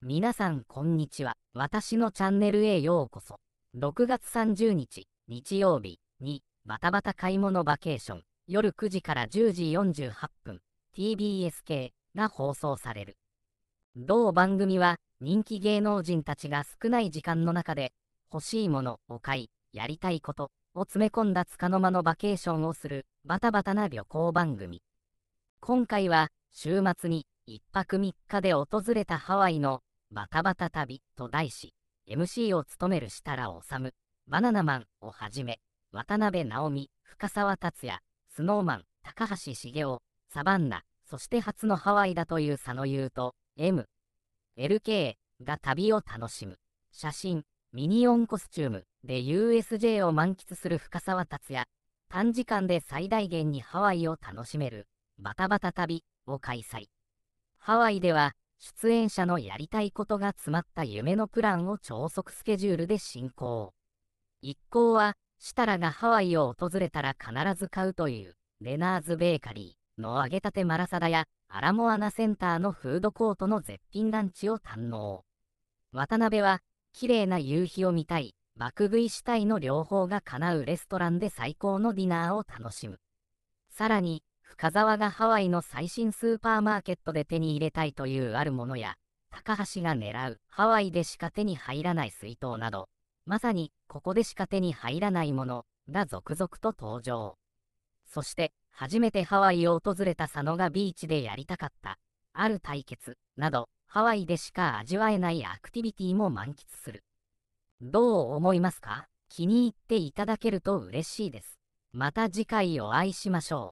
皆さんこんにちは。私のチャンネルへようこそ。6月30日、日曜日に、バタバタ買い物バケーション、夜9時から10時48分、TBS 系が放送される。同番組は、人気芸能人たちが少ない時間の中で、欲しいものを買い、やりたいこと、を詰め込んだ束の間のバケーションをするバタバタな旅行番組。今回は週末に1泊3日で訪れたハワイのバタバタ旅と題し、MC を務める設楽治、バナナマンをはじめ、渡辺直美、深沢達也、スノーマン、高橋茂雄、サバンナ、そして初のハワイだという佐野優と、M、LK が旅を楽しむ。写真、ミニオンコスチュームで USJ を満喫する深沢達也、短時間で最大限にハワイを楽しめる、バタバタ旅を開催。ハワイでは、出演者のやりたいことが詰まった夢のプランを超速スケジュールで進行。一行は、設楽がハワイを訪れたら必ず買うという、レナーズベーカリーの揚げたてマラサダや、アラモアナセンターのフードコートの絶品ランチを堪能。渡辺は、綺麗な夕日を見たい、爆食いしたいの両方が叶うレストランで最高のディナーを楽しむ。さらに、深沢がハワイの最新スーパーマーケットで手に入れたいというあるものや、高橋が狙うハワイでしか手に入らない水筒など、まさにここでしか手に入らないものが続々と登場。そして、初めてハワイを訪れた佐野がビーチでやりたかった、ある対決など、ハワイでしか味わえないアクティビティも満喫する。どう思いますか気に入っていただけると嬉しいです。また次回お会いしましょう。